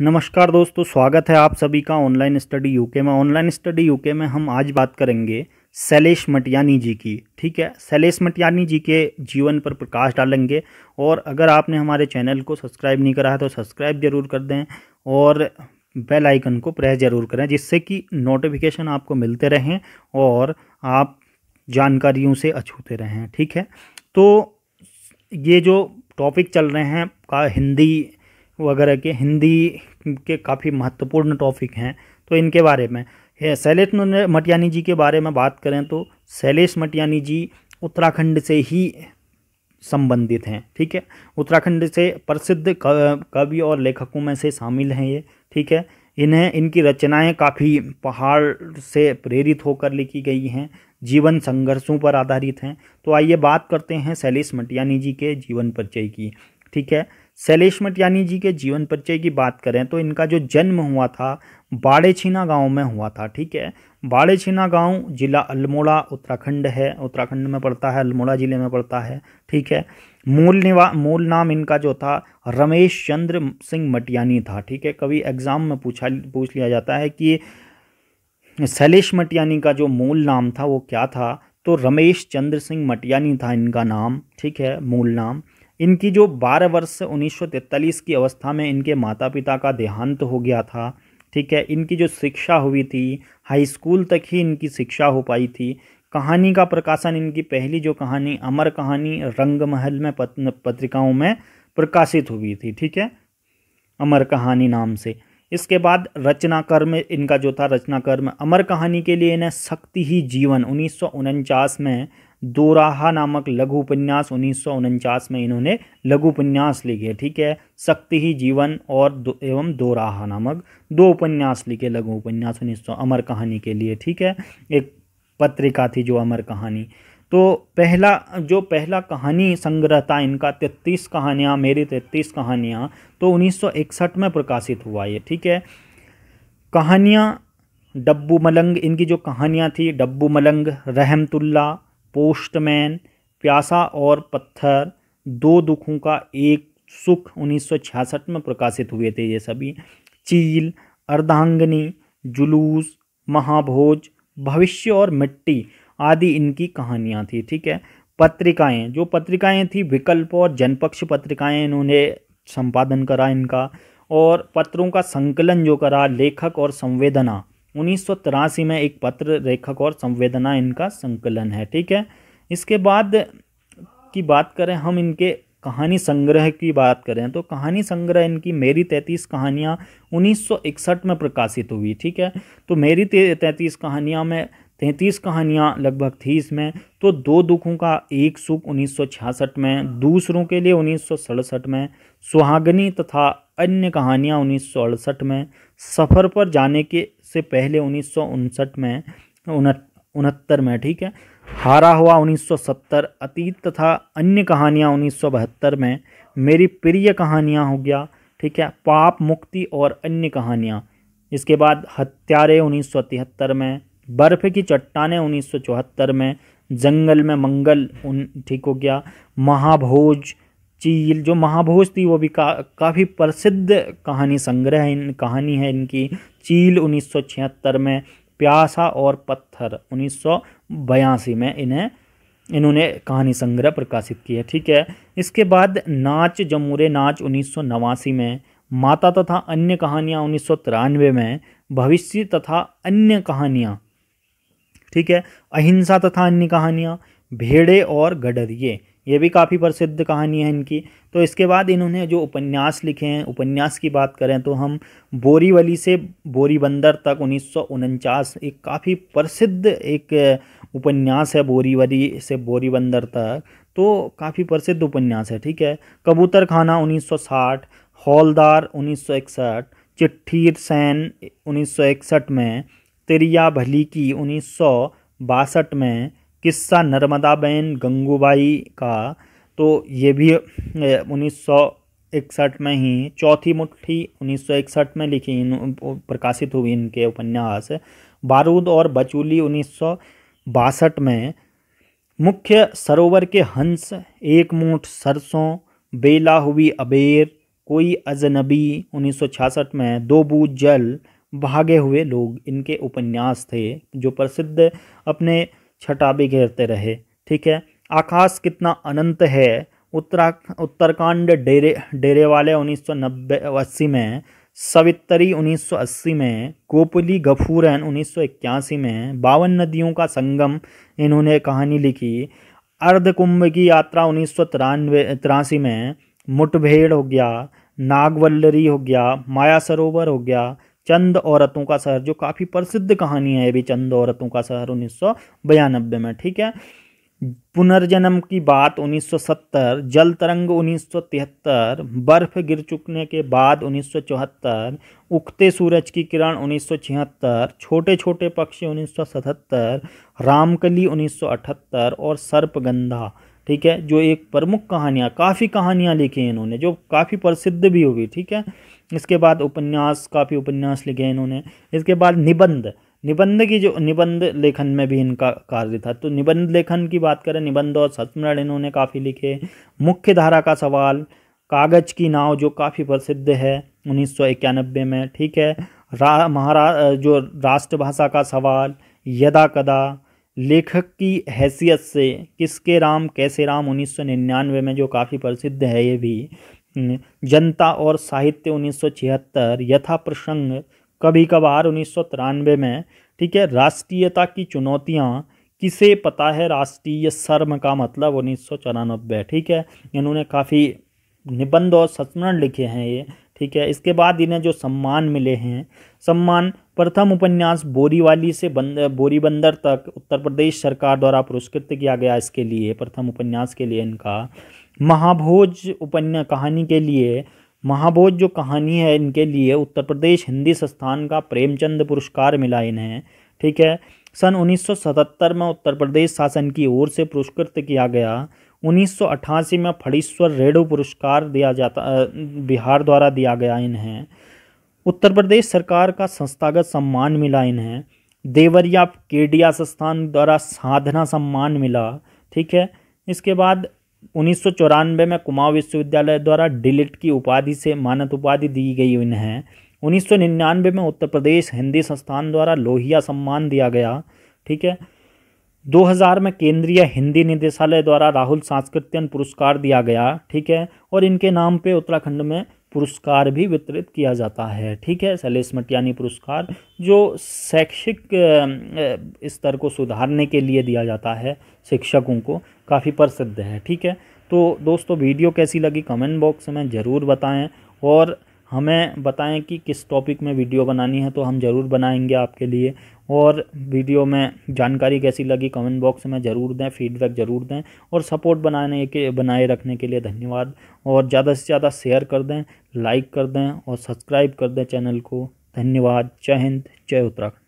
नमस्कार दोस्तों स्वागत है आप सभी का ऑनलाइन स्टडी यूके में ऑनलाइन स्टडी यूके में हम आज बात करेंगे शैलेश मटियानी जी की ठीक है शैलेश मटियानी जी के जीवन पर प्रकाश डालेंगे और अगर आपने हमारे चैनल को सब्सक्राइब नहीं करा है तो सब्सक्राइब जरूर कर दें और बेल आइकन को प्रेस जरूर करें जिससे कि नोटिफिकेशन आपको मिलते रहें और आप जानकारियों से अछूते रहें ठीक है तो ये जो टॉपिक चल रहे हैं का हिंदी वगैरह के हिंदी के काफ़ी महत्वपूर्ण टॉपिक हैं तो इनके बारे में शैलेश मटियानी जी के बारे में बात करें तो शैलेश मटियानी जी उत्तराखंड से ही संबंधित हैं ठीक है उत्तराखंड से प्रसिद्ध कवि और लेखकों में से शामिल हैं ये ठीक है इन्हें इनकी रचनाएं काफ़ी पहाड़ से प्रेरित होकर लिखी गई हैं जीवन संघर्षों पर आधारित हैं तो आइए बात करते हैं शैलेश मटियानी जी के जीवन परिचय की ठीक है शैलेश यानी जी के जीवन परिचय की बात करें तो इनका जो जन्म हुआ था बाड़ेछीना गांव में हुआ था ठीक है बाड़ेछीना गांव जिला अल्मोड़ा उत्तराखंड है उत्तराखंड में पड़ता है अल्मोड़ा ज़िले में पड़ता है ठीक है मूल निवा मूल नाम इनका जो था रमेश चंद्र सिंह मटियानी था ठीक है कभी एग्ज़ाम में पूछा पूछ लिया जाता है कि शैलेश मटियानी का जो मूल नाम था वो क्या था तो रमेश चंद्र सिंह मटियानी था इनका नाम ठीक है मूल नाम इनकी जो 12 वर्ष से 1943 की अवस्था में इनके माता पिता का देहांत हो गया था ठीक है इनकी जो शिक्षा हुई थी हाई स्कूल तक ही इनकी शिक्षा हो पाई थी कहानी का प्रकाशन इनकी पहली जो कहानी अमर कहानी रंगमहल में पत पत्रिकाओं में प्रकाशित हुई थी ठीक है अमर कहानी नाम से इसके बाद रचना कर्म इनका जो था रचना कर्म अमर कहानी के लिए इन्हें शक्ति ही जीवन उन्नीस में दोराहा नामक लघु उपन्यास उन्नीस में इन्होंने लघु उपन्यास लिखे ठीक है शक्ति ही जीवन और दो, एवं दोराहा नामक दो उपन्यास लिखे लघु उपन्यास उन्नीस अमर कहानी के लिए ठीक है एक पत्रिका थी जो अमर कहानी तो पहला जो पहला कहानी संग्रह था इनका तैतीस कहानियाँ मेरी तैतीस कहानियाँ तो 1961 में प्रकाशित हुआ ये ठीक है कहानियाँ डब्बू मलंग इनकी जो कहानियाँ थी डब्बू मलंग रहमतुल्ला पोस्टमैन प्यासा और पत्थर दो दुखों का एक सुख 1966 में प्रकाशित हुए थे ये सभी चील अर्धांगनी जुलूस महाभोज भविष्य और मिट्टी आदि इनकी कहानियाँ थी ठीक है पत्रिकाएं जो पत्रिकाएं थी विकल्प और जनपक्ष पत्रिकाएं इन्होंने संपादन करा इनका और पत्रों का संकलन जो करा लेखक और संवेदना उन्नीस में एक पत्र रेखक और संवेदना इनका संकलन है ठीक है इसके बाद की बात करें हम इनके कहानी संग्रह की बात करें तो कहानी संग्रह इनकी मेरी तैंतीस कहानियाँ 1961 में प्रकाशित हुई ठीक है तो मेरी तैंतीस कहानियाँ में तैंतीस कहानियाँ लगभग थी इसमें तो दो दुखों का एक सुख 1966 में दूसरों के लिए उन्नीस में सुहागनी तथा अन्य कहानियाँ उन्नीस में सफ़र पर जाने के से पहले उन्नीस में उनहत्तर में ठीक है हारा हुआ 1970 अतीत तथा अन्य कहानियाँ उन्नीस में मेरी प्रिय कहानियाँ हो गया ठीक है पाप मुक्ति और अन्य कहानियाँ इसके बाद हत्यारे उन्नीस में बर्फ़ की चट्टाने उन्नीस में जंगल में मंगल उन ठीक हो गया महाभोज चील जो महाभोज थी वो भी का, काफ़ी प्रसिद्ध कहानी संग्रह इन कहानी है इनकी चील 1976 में प्यासा और पत्थर उन्नीस में इन्हें इन्होंने कहानी संग्रह प्रकाशित किया ठीक है इसके बाद नाच जमूरे नाच उन्नीस में माता तथा अन्य कहानियाँ उन्नीस में भविष्य तथा अन्य कहानियाँ ठीक है अहिंसा तथा अन्य कहानियाँ भेड़े और गडरिए ये भी काफ़ी प्रसिद्ध कहानी है इनकी तो इसके बाद इन्होंने जो उपन्यास लिखे हैं उपन्यास की बात करें तो हम बोरीवली से बोरी बंदर तक उन्नीस एक काफ़ी प्रसिद्ध एक उपन्यास है बोरीवली से बोरी बंदर तक तो काफ़ी प्रसिद्ध उपन्यास है ठीक है कबूतर खाना 1960 हौलदार 1961 चिट्ठी सैन 1961 में तिरिया भली की उन्नीस में किस्सा नर्मदा बहन गंगूबाई का तो ये भी उन्नीस इकसठ में ही चौथी मुट्ठी 1961 में लिखी इन प्रकाशित हुई इनके उपन्यास बारूद और बचूली उन्नीस में मुख्य सरोवर के हंस एक मूठ सरसों बेला हुई अबेर कोई अजनबी 1966 में दो बू जल भागे हुए लोग इनके उपन्यास थे जो प्रसिद्ध अपने छटा भी घेरते रहे ठीक है आकाश कितना अनंत है उत्तरा उत्तरकांड डेरे डेरे वाले उन्नीस सौ नब्बे अस्सी में सवितरी 1980 में कोपली गफूरन 1981 में बावन नदियों का संगम इन्होंने कहानी लिखी अर्धकुंभ की यात्रा उन्नीस सौ तिरानवे में मुठभेड़ हो गया नागवल्लरी हो गया माया सरोवर हो गया चंद औरतों का शहर जो काफ़ी प्रसिद्ध कहानी है भी चंद औरतों का शहर उन्नीस में ठीक है पुनर्जन्म की बात 1970 जल तरंग 1973 बर्फ गिर चुकने के बाद 1974 उगते सूरज की किरण 1976 छोटे छोटे पक्षी 1977 रामकली 1978 और सर्पगंधा ठीक है जो एक प्रमुख कहानियाँ काफ़ी कहानियाँ लिखी हैं इन्होंने जो काफ़ी प्रसिद्ध भी हुई ठीक है इसके बाद उपन्यास काफ़ी उपन्यास लिखे हैं इन्होंने इसके बाद निबंध निबंध की जो निबंध लेखन में भी इनका कार्य था तो निबंध लेखन की बात करें निबंध और सतमरण इन्होंने काफ़ी लिखे मुख्य धारा का सवाल कागज की नाव जो काफ़ी प्रसिद्ध है उन्नीस में ठीक है रा महारा जो राष्ट्रभाषा का सवाल यदा कदा लेखक की हैसियत से किसके राम कैसे राम 1999 में जो काफ़ी प्रसिद्ध है ये भी जनता और साहित्य 1976 यथा प्रसंग कभी कभार उन्नीस में ठीक है राष्ट्रीयता की चुनौतियाँ किसे पता है राष्ट्रीय शर्म का मतलब उन्नीस ठीक है इन्होंने काफ़ी निबंध और संस्मरण लिखे हैं ये ठीक है इसके बाद इन्हें जो सम्मान मिले हैं सम्मान प्रथम उपन्यास बोरीवाली से बंद बोरी बंदर तक उत्तर प्रदेश सरकार द्वारा पुरस्कृत किया गया इसके लिए प्रथम उपन्यास के लिए इनका महाभोज उपन्या कहानी के लिए महाभोज जो कहानी है इनके लिए उत्तर प्रदेश हिंदी संस्थान का प्रेमचंद पुरस्कार मिला इन्हें ठीक है सन 1977 में उत्तर प्रदेश शासन की ओर से पुरस्कृत किया गया 1988 में फड़ीश्वर रेडो पुरस्कार दिया जाता बिहार द्वारा दिया गया इन्हें उत्तर प्रदेश सरकार का संस्थागत सम्मान मिला इन्हें देवरिया केडिया संस्थान द्वारा साधना सम्मान मिला ठीक है इसके बाद उन्नीस में कुमाऊं विश्वविद्यालय द्वारा डिलिट की उपाधि से मानद उपाधि दी गई इन्हें 1999 में उत्तर प्रदेश हिंदी संस्थान द्वारा लोहिया सम्मान दिया गया ठीक है 2000 में केंद्रीय हिंदी निदेशालय द्वारा राहुल सांस्कृत्यन पुरस्कार दिया गया ठीक है और इनके नाम पे उत्तराखंड में पुरस्कार भी वितरित किया जाता है ठीक है शैलेश मटियानी पुरस्कार जो शैक्षिक स्तर को सुधारने के लिए दिया जाता है शिक्षकों को काफ़ी प्रसिद्ध है ठीक है तो दोस्तों वीडियो कैसी लगी कमेंट बॉक्स में ज़रूर बताएं और हमें बताएं कि किस टॉपिक में वीडियो बनानी है तो हम ज़रूर बनाएंगे आपके लिए और वीडियो में जानकारी कैसी लगी कमेंट बॉक्स में ज़रूर दें फीडबैक ज़रूर दें और सपोर्ट बनाने के बनाए रखने के लिए धन्यवाद और ज़्यादा से ज़्यादा शेयर कर दें लाइक कर दें और सब्सक्राइब कर दें चैनल को धन्यवाद जय हिंद जय उत्तराखंड